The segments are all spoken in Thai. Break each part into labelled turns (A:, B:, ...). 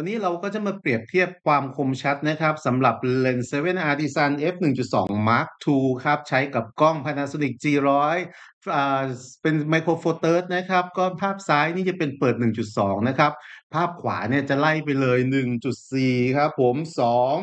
A: อนนี้เราก็จะมาเปรียบเทียบความคมชัดนะครับสำหรับเลนส์เเซว่นอ7 Artisan f 1.2 Mark II ครับใช้กับกล้อง Panasonic G100 เป็นไมโครโฟเตอร์นะครับก็ภาพซ้ายนี่จะเป็นเปิด 1.2 นะครับ ภาพขวาเนี่ยจะไล่ไปเลย 1.4 ครับผม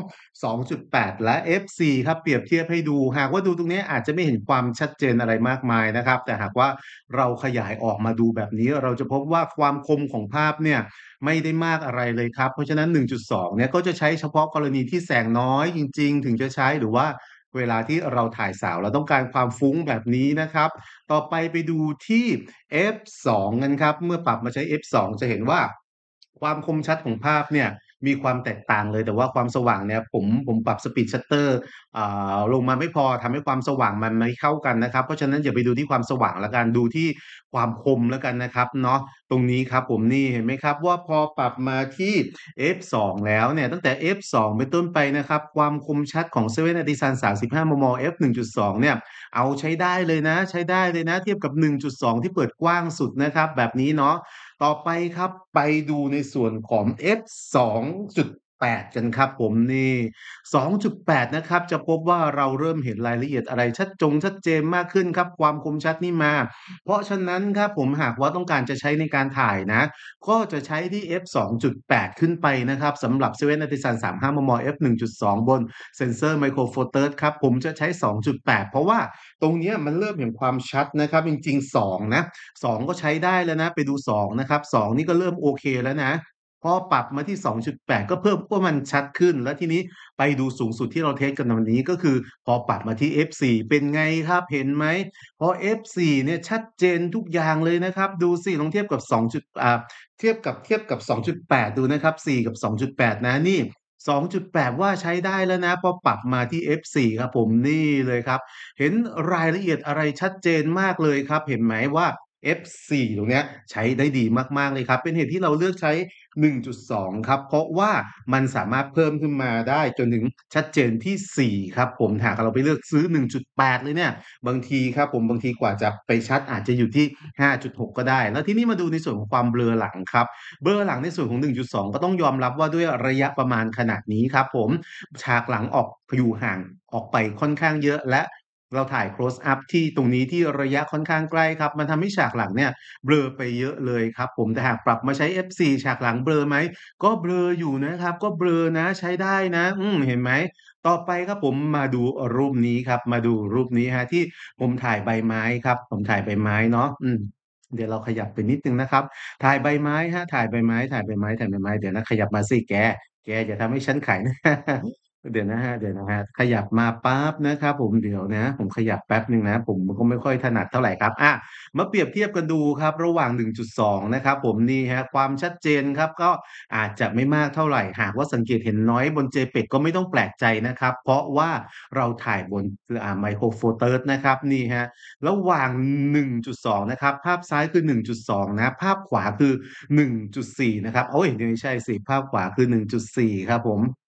A: 2 2.8 และ FC ครับ เปรียบเทียบให้ดู หากว่าดูตรงนี้อาจจะไม่เห็นความชัดเจนอะไรมากมายนะครับ แต่หากว่าเราขยายออกมาดูแบบนี้ เราจะพบว่าความคมของภาพเนี่ยไม่ได้มากอะไรเลยครับ เพราะฉะนั้น1.2เนี่ยก็จะใช้เฉพาะกรณีที่แสงน้อยจริง ๆ ถึงจะใช้หรือว่าเวลาที่เราถ่ายสาวเราต้องการความฟุ้งแบบนี้นะครับ ต่อไปไปดูที่ F2 กันครับเมื่อปรับมาใช้ F2 จะเห็นว่า ความคมชัดของภาพเนี่ยมีความแตกต่างเลยแต่ว่าความสว่างเนี่ย ผมผมปรับสปีดชัตเตอร์ลงมาไม่พอทำให้ความสว่างมันไม่เข้ากันนะครับ เพราะฉะนั้นอย่าไปดูที่ความสว่างละกันดูที่ความคมละกันนะครับเนาะตรงนี้ครับผมนี่เห็นไหมครับว่าพอปรับมาที่ f2 แล้วเนี่ย ตั้งแต่ f2 ไปต้นไปนะครับความคมชัดของเซเว่นอติซัน35มม f 1.2เนี่ยเอาใช้ได้เลยนะ ใช้ได้เลยนะ เทียบกับ 1.2 ที่เปิดกว้างสุดนะครับ แบบนี้เนาะต่อไปครับไปดูในส่วนของ f 2 8กันครับผมนี่ 2.8 นะครับ จะพบว่าเราเริ่มเห็นรายละเอียดอะไรชัดจงชัดเจนมากขึ้นครับความคมชัดนี่มา เพราะฉะนั้นครับผมหากว่าต้องการจะใช้ในการถ่ายนะ ก็จะใช้ที่ f 2.8ขึ้นไปนะครับสำหรับเซเว่นอติสัน35มม f 1.2 บนเซนเซอร์ไมโครโฟเตอร์ครับ ผมจะใช้ 2.8 เพราะว่าตรงนี้มันเริ่มเห็นความชัดนะครับ จริง ๆ 2 นะ 2 ก็ใช้ได้แล้วนะไปดู 2 นะครับ 2 นี่ก็เริ่มโอเคแล้วนะพอปรับมาที่ 2.8 ก็เพิ่มว่ามันชัดขึ้น แล้วทีนี้ไปดูสูงสุดที่เราเทสกันวันนี้ก็คือพอปรับมาที่ F4 เป็นไงครับเห็นไหมพอ F4 เนี่ยชัดเจนทุกอย่างเลยนะครับ ดูสิลองเทียบกับ2จุดอ่าเทียบกับเทียบกับ 2.8 ดูนะครับ 4 กับ 2.8 นะนี่ 2.8 ว่าใช้ได้แล้วนะพอปรับมาที่ F4 ครับผมนี่เลยครับ เห็นรายละเอียดอะไรชัดเจนมากเลยครับ เห็นไหมว่า F4 ตรงนี้ใช้ได้ดีมาก ๆ เลยครับ เป็นเหตุที่เราเลือกใช้ 1.2 ครับ เพราะว่ามันสามารถเพิ่มขึ้นมาได้จนถึงชัดเจนที่ 4 ครับ ผมหากเราไปเลือกซื้อ 1.8 เลยเนี่ย บางทีครับผมบางทีกว่าจะไปชัดอาจจะอยู่ที่ 5.6 ก็ได้ แล้วที่นี่มาดูในส่วนของความเบลอหลังครับ เบลอหลังในส่วนของ 1.2 ก็ต้องยอมรับว่าด้วยระยะประมาณขนาดนี้ครับผมฉากหลังออกอยู่ห่างออกไปค่อนข้างเยอะและเราถ่าย close up ที่ตรงนี้ที่ระยะค่อนข้างใกล้ครับมันทำให้ฉากหลังเนี่ยเบลอไปเยอะเลยครับ ผมแต่หากปรับมาใช้ F4 ฉากหลังเบลอไหมก็เบลออยู่นะครับ ก็เบลอนะ ใช้ได้นะ อืมเห็นไหมต่อไปครับผมมาดูรูปนี้ครับ มาดูรูปนี้ฮะ ที่ผมถ่ายใบไม้ครับ ผมถ่ายใบไม้เนาะอืมเดี๋ยวเราขยับไปนิดนึงนะครับ ถ่ายใบไม้ฮะถ่ายใบไม้ถ่ายใบไม้ถ่ายใบไม้เดี๋ยวนะขยับมาสิแก แกอย่าทำให้ฉันขายนะเดี๋ยวนะฮะเดี๋ยวนะฮะ ขยับมาปั๊บนะครับผมเดี๋ยวนะ ผมขยับแป๊บหนึ่งนะ ผมก็ไม่ค่อยถนัดเท่าไหร่ครับอ่ะมาเปรียบเทียบกันดูครับ ระหว่าง1.2 นะครับผมนี่ฮะความชัดเจนครับก็อาจจะไม่มากเท่าไหร่ หากว่าสังเกตเห็นน้อยบน JPEG ก็ไม่ต้องแปลกใจนะครับ เพราะว่าเราถ่ายบนอ่าไมโครโฟเตอร์นะครับนี่ฮะระหว่าง1.2 นะครับภาพซ้ายคือ 1.2นะภาพขวาคือ1.4 นะครับโอ้ยไม่ใช่สิภาพขวาคือ1.4ครับผม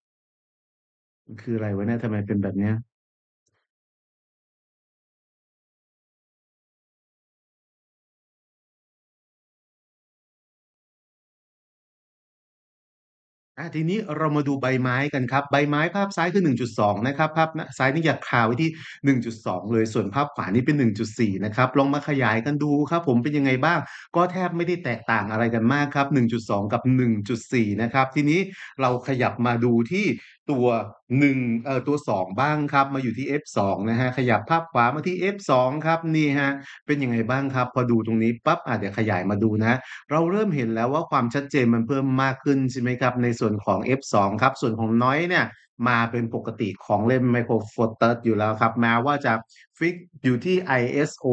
A: มันคืออะไรวะเนี่ยทำไมเป็นแบบเนี้ยอ่ะทีนี้เรามาดูใบไม้กันครับ ใบไม้ภาพซ้ายคือ 1.2นะครับภาพซ้ายนี่อยากคาไว้ที่1.2เลยส่วนภาพขวานี่เป็น1.4นะครับ ลองมาขยายกันดูครับ ผมเป็นยังไงบ้าง ก็แทบไม่ได้แตกต่างอะไรกันมากครับ1.2กับ1.4นะครับ ทีนี้เราขยับมาดูที่ตัว1เอ่อตัว 2 บ้างครับ มาอยู่ที่ F2 นะฮะ ขยับภาพขวามาที่ F2 ครับนี่ฮะ เป็นยังไงบ้างครับ พอดูตรงนี้ปั๊บอาจเดี๋ยวขยายมาดูนะ เราเริ่มเห็นแล้วว่าความชัดเจนมันเพิ่มมากขึ้นใช่ไหมครับ ในส่วนของ F2 ครับ ส่วนของน้อยเนี่ย มาเป็นปกติของเล่มไมโครโฟตัสอยู่แล้วครับ แม้ว่าจะฟิกอยู่ที่ ISO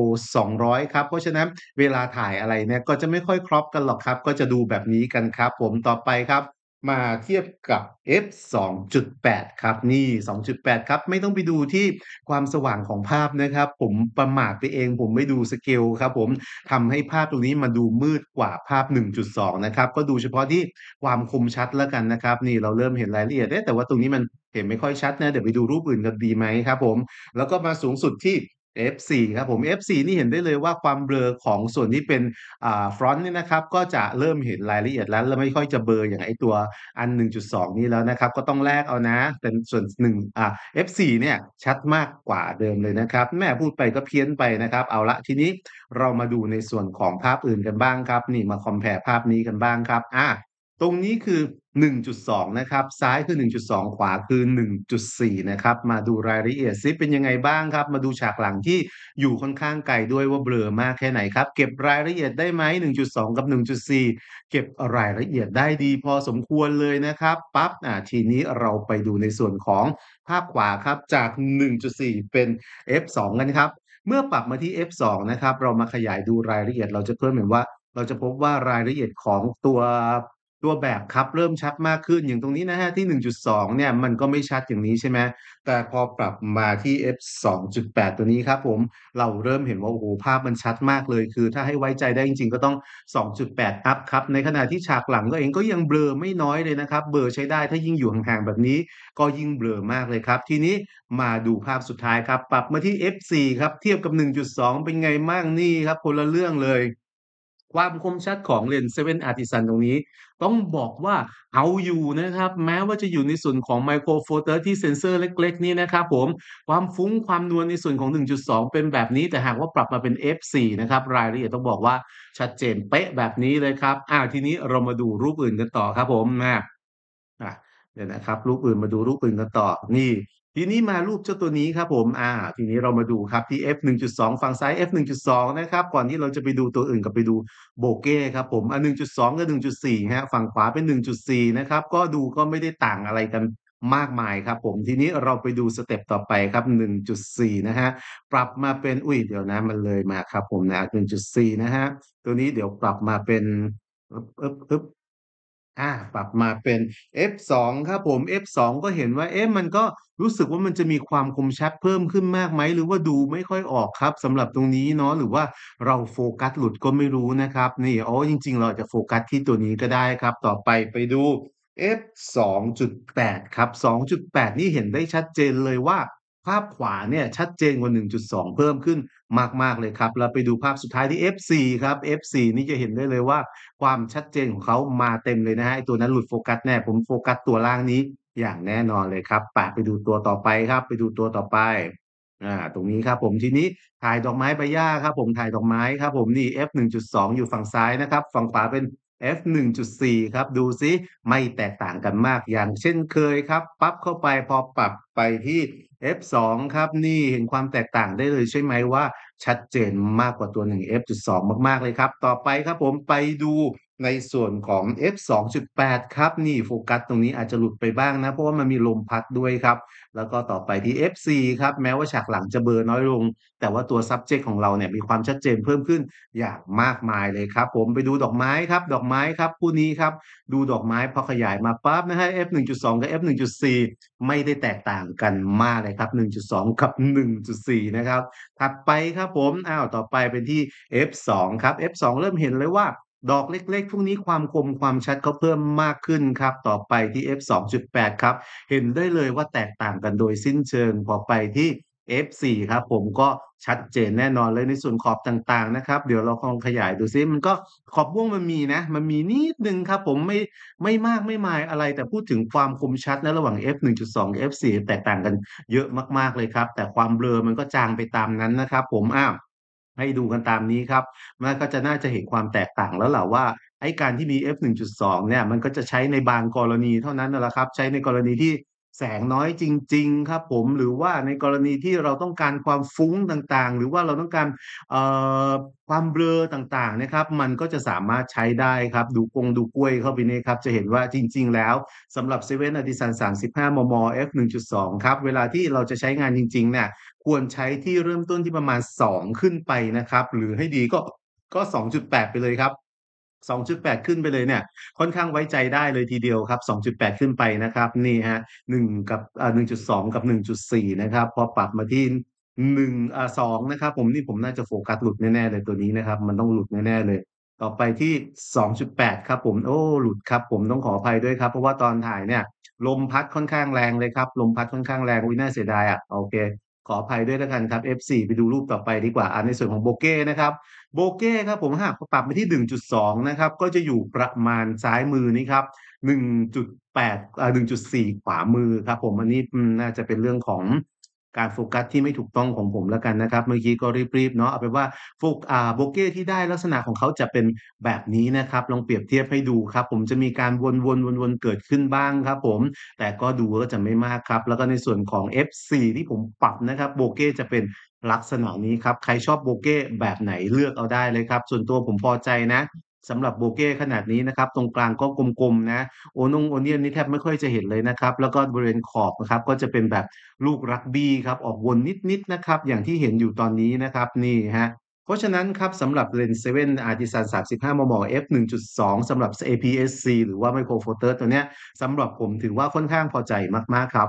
A: 200 ครับเพราะฉะนั้นเวลาถ่ายอะไรเนี่ยก็จะไม่ค่อยครอปกันหรอกครับ ก็จะดูแบบนี้กันครับ ผมต่อไปครับมาเทียบกับ f 2.8ครับนี่2.8ครับ ไม่ต้องไปดูที่ความสว่างของภาพนะครับ ผมประมาทไปเอง ผมไม่ดูสเกลครับผมทำให้ภาพตรงนี้มาดูมืดกว่าภาพ 1.2 นะครับ ก็ดูเฉพาะที่ความคมชัดแล้วกันนะครับ นี่เราเริ่มเห็นรายละเอียดแต่ว่าตรงนี้มันเห็นไม่ค่อยชัด นะเดี๋ยวไปดูรูปอื่นกันดีไหมครับ ผม แล้วก็มาสูงสุดที่ F4 ครับผม F4 นี่เห็นได้เลยว่าความเบลอของส่วนที่เป็นอ่าฟรอนต์นี่นะครับก็จะเริ่มเห็นรายละเอียดแล้ว แล้วไม่ค่อยจะเบลออย่างไอตัวอัน 1.2 นี้แล้วนะครับ ก็ต้องแลกเอานะแต่ส่วน1อ่า F4 เนี่ยชัดมากกว่าเดิมเลยนะครับ แม่พูดไปก็เพี้ยนไปนะครับเอาละทีนี้เรามาดูในส่วนของภาพอื่นกันบ้างครับ นี่มาคอมเพลภาพนี้กันบ้างครับ อ่าตรงนี้คือ 1.2นะครับซ้ายคือ 1.2 ขวาคือ 1.4นะครับมาดูรายละเอียดซิเป็นยังไงบ้างครับมาดูฉากหลังที่อยู่ค่อนข้างไกลด้วยว่าเบลอมากแค่ไหนครับเก็บรายละเอียดได้ไหม1.2 กับ 1.4 เก็บรายละเอียดได้ดีพอสมควรเลยนะครับปั๊บอ่าทีนี้เราไปดูในส่วนของภาพขวาครับจาก 1.4 เป็น f2 กันครับ เมื่อปรับมาที่ f2 นะครับเรามาขยายดูรายละเอียดเราจะเพิ่มเห็นว่า เราจะพบว่ารายละเอียดของตัวตัวแบบครับ เริ่มชัดมากขึ้นอย่างตรงนี้นะฮะที่ 1.2 เนี่ยมันก็ไม่ชัดอย่างนี้ใช่ไหมแต่พอปรับมาที่ f 2.8ตัวนี้ครับผมเราเริ่มเห็นว่าโอ้โหภาพมันชัดมากเลยคือ ถ้าให้ไว้ใจได้จริงๆก็ต้อง 2.8อัพครับ ในขณะที่ฉากหลังก็เองก็ยังเบลอไม่น้อยเลยนะครับ เบลอใช้ได้ถ้ายิ่งอยู่ห่างๆแบบนี้ก็ยิ่งเบลอมากเลยครับ ทีนี้มาดูภาพสุดท้ายครับปรับมาที่ f 4ครับเทียบกับ 1.2 เป็นไงมางนี่ครับคนละเรื่องเลยความคมชัดของเลนส์เซเว่นอาร์ติซันตรงนี้ ต้องบอกว่าเอาอยู่นะครับ แม้ว่าจะอยู่ในส่วนของไมโครโฟเตอร์ที่เซ็นเซอร์เล็ก ๆ นี่นะครับผม ความฟุ้งความนวลในส่วนของ1.2เป็นแบบนี้ แต่หากว่าปรับมาเป็น f4 นะครับ รายละเอียดต้องบอกว่า ชัดเจนเป๊ะแบบนี้เลยครับอ่าทีนี้เรามาดูรูปอื่นกันต่อครับผมนะเดี๋ยวนะครับรูปอื่นมาดูรูปอื่นกันต่อนี่ทีนี้มารูปเจ้าตัวนี้ครับผม อ่า ทีนี้เรามาดูครับที่ f 1.2ฝั่งซ้าย f 1.2นะครับ ก่อนที่เราจะไปดูตัวอื่นกับไปดูโบเก้ครับ ผม อ่า1.2กับ1.4ฮะ ฝั่งขวาเป็น 1.4นะครับ ก็ดูก็ไม่ได้ต่างอะไรกันมากมายครับผม ทีนี้เราไปดูสเต็ปต่อไปครับ1.4นะฮะ ปรับมาเป็น อุ้ยเดี๋ยวนะ มันเลยมาครับผมนะ1.4นะฮะ ตัวนี้เดี๋ยวปรับมาเป็นอึบอึบอึบอ่า ปรับมาเป็น F2 ครับผม F2 ก็เห็นว่าเอ๊ะมันก็รู้สึกว่ามันจะมีความคมชัดเพิ่มขึ้นมากไหมหรือว่าดูไม่ค่อยออกครับสำหรับตรงนี้เนาะหรือว่าเราโฟกัสหลุดก็ไม่รู้นะครับนี่อ๋อจริงๆเราจะโฟกัสที่ตัวนี้ก็ได้ครับ ต่อไปไปดู F 2.8ครับ 2.8 นี่เห็นได้ชัดเจนเลยว่าภาพขวาเนี่ยชัดเจนกว่า 1.2 เพิ่มขึ้นมากมากเลยครับ เราไปดูภาพสุดท้ายที่ F4 ครับ F4 นี่จะเห็นได้เลยว่า ความชัดเจนของเขามาเต็มเลยนะฮะตัวนั้นหลุดโฟกัสแน่ ผมโฟกัส ตัวล่างนี้ อย่างแน่นอนเลยครับปไปดูตัวต่อไปครับ ไปดูตัวต่อไป อ่า ตรงนี้ครับ ผม ทีนี้ถ่ายดอกไม้ใบหญ้าครับ ผม ถ่ายดอกไม้ครับผม นี่ F 1.2อยู่ฝั่งซ้ายนะครับ ฝั่งขวาเป็น F 1.4ครับ ดูซิ ไม่แตกต่างกันมาก อย่างเช่นเคยครับปั๊บเข้าไป พอปรับไปที่ F2 ครับ นี่เห็นความแตกต่างได้เลยใช่ไหมว่าชัดเจนมากกว่าตัว 1F.2 มากๆเลยครับ ต่อไปครับผมไปดูในส่วนของ F 2.8ครับนี่โฟกัสตรงนี้อาจจะหลุดไปบ้างนะ เพราะว่ามันมีลมพัดด้วยครับ แล้วก็ต่อไปที่ F 4ครับ แม้ว่าฉากหลังจะเบอร์น้อยลง แต่ว่าตัว subject ของเราเนี่ยมีความชัดเจนเพิ่มขึ้น อย่างมากมายเลยครับ ผมไปดูดอกไม้ครับดอกไม้ครับคู่นี้ครับ ดูดอกไม้พอขยายมาปั๊บนะฮะ F 1.2กับ F 1.4ไม่ได้แตกต่างกันมากเลยครับ 1.2 กับ 1.4 นะครับ ถัดไปครับผมอ้าวต่อไปเป็นที่ F 2ครับ F 2เริ่มเห็นเลยว่าดอกเล็กๆ พวกนี้ความคมความชัดเขาเพิ่มมากขึ้นครับต่อไปที่ f 2.8ครับ เห็นได้เลยว่าแตกต่างกันโดยสิ้นเชิงพอไปที่ F4 ครับผมก็ชัดเจนแน่นอนเลยในส่วนขอบต่างๆ นะครับ เดี๋ยวเราลองขยายดูซิ มันก็ขอบ่วงมันมีนะ มันมีนิดนึงครับ ผมไม่ไม่มากไม่มายอะไรแต่พูดถึงความคมชัดนะระหว่าง F1.2 F4 แตกต่างกันเยอะมากๆ เลยครับ แต่ความเบลอมันก็จางไปตามนั้นนะครับ ผมอ้าวให้ดูกันตามนี้ครับ มันก็จะน่าจะเห็นความแตกต่างแล้วแหละว่า ไอ้การที่มี F 1.2เนี่ย มันก็จะใช้ในบางกรณีเท่านั้นนะครับ ใช้ในกรณีที่แสงน้อยจริง ๆ ครับผมหรือว่าในกรณีที่เราต้องการความฟุ้งต่างๆ หรือว่าเราต้องการความเบลอต่างๆนะครับ มันก็จะสามารถใช้ได้ครับ ดูกงดูกล้วยเข้าไปนี่ครับจะเห็นว่าจริง ๆ แล้วสำหรับเซเว่นอดิสัน35 มม f 1.2ครับเวลาที่เราจะใช้งานจริงๆเนี่ยควรใช้ที่เริ่มต้นที่ประมาณ 2 ขึ้นไปนะครับ หรือให้ดีก็ก็ 2.8 ไปเลยครับ2.8 ขึ้นไปเลยเนี่ย ค่อนข้างไว้ใจได้เลยทีเดียวครับ 2.8 ขึ้นไปนะครับนี่ฮะ1กับอ่า1.2 กับ 1.4นะครับพอปรับมาที่หนึ่งอ่าสองนะครับผมนี่ผมน่าจะโฟกัสหลุดแน่ๆเลยตัวนี้นะครับ มันต้องหลุดแน่ๆเลย ต่อไปที่ 2.8ครับผมโอ้หลุดครับ ผมต้องขออภัยด้วยครับ เพราะว่าตอนถ่ายเนี่ยลมพัดค่อนข้างแรงเลยครับลมพัดค่อนข้างแรงอุ้ยน่าเสียดายอ่ะโอเคขออภัยด้วยแล้วกันครับ F4 ไปดูรูปต่อไปดีกว่าอันในส่วนของโบเก้นะครับ โบเก้ครับผมหากปรับไปที่ 1.2 นะครับ ก็จะอยู่ประมาณซ้ายมือนี้ครับ 1.8อ่า1.4 ขวามือครับผม อันนี้น่าจะเป็นเรื่องของการโฟกัสที่ไม่ถูกต้องของผมแล้วกันนะครับเมื่อกี้ก็รีบๆเนาะเอาเป็นว่าโฟกอ่าโบเก้ที่ได้ลักษณะของเขาจะเป็นแบบนี้นะครับ ลองเปรียบเทียบให้ดูครับ ผมจะมีการวนๆวนๆเกิดขึ้นบ้างครับ ผม แต่ก็ดูก็จะไม่มากครับ แล้วก็ในส่วนของ F4 ที่ผมปรับนะครับ โบเก้จะเป็นลักษณะนี้ครับ ใครชอบโบเก้แบบไหนเลือกเอาได้เลยครับ ส่วนตัวผมพอใจนะสำหรับโบเก้ขนาดนี้นะครับ ตรงกลางก็กลมๆนะ โอนุ่งโอเนียนนี่แทบไม่ค่อยจะเห็นเลยนะครับ แล้วก็บริเวณขอบนะครับก็จะเป็นแบบลูกรักบี้ครับออกวนนิดๆนะครับ อย่างที่เห็นอยู่ตอนนี้นะครับนี่ฮะ เพราะฉะนั้นครับสำหรับเลนส์าร์ติซัน35มม f 1.2สำหรับ APS-C หรือว่าไมโครโฟเตอร์ตัวเนี้ยสำหรับผมถือว่าค่อนข้างพอใจมากๆครับ